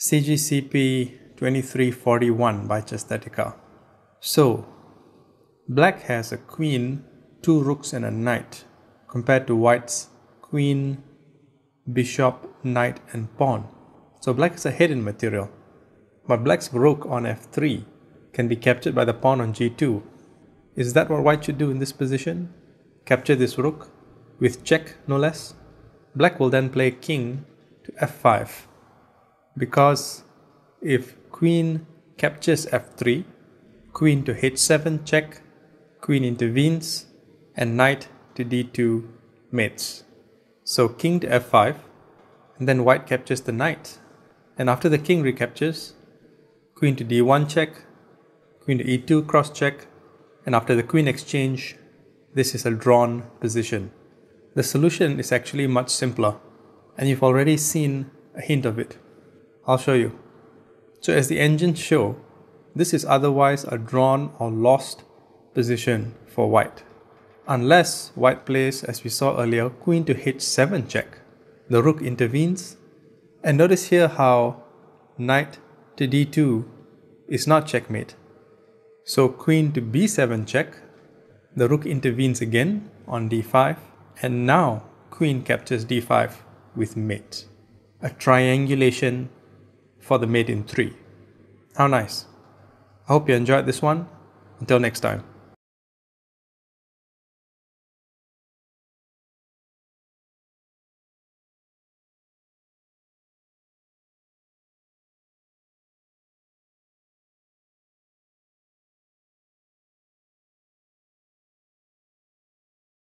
CGCP 2341 by Chastatika. So, black has a queen, two rooks and a knight, compared to white's queen, bishop, knight and pawn. So black is a hidden material. But black's rook on f3 can be captured by the pawn on g2. Is that what white should do in this position? Capture this rook, with check no less? Black will then play king to f5 because if queen captures f3, queen to h7 check, queen intervenes, and knight to d2 mates. So king to f5, and then white captures the knight. And after the king recaptures, queen to d1 check, queen to e2 cross check, and after the queen exchange, this is a drawn position. The solution is actually much simpler, and you've already seen a hint of it. I'll show you. So as the engines show, this is otherwise a drawn or lost position for white. Unless white plays, as we saw earlier, queen to h7 check. The rook intervenes. And notice here how knight to d2 is not checkmate. So queen to b7 check. The rook intervenes again on d5. And now queen captures d5 with mate. A triangulation for the Made in 3. How nice. I hope you enjoyed this one. Until next time.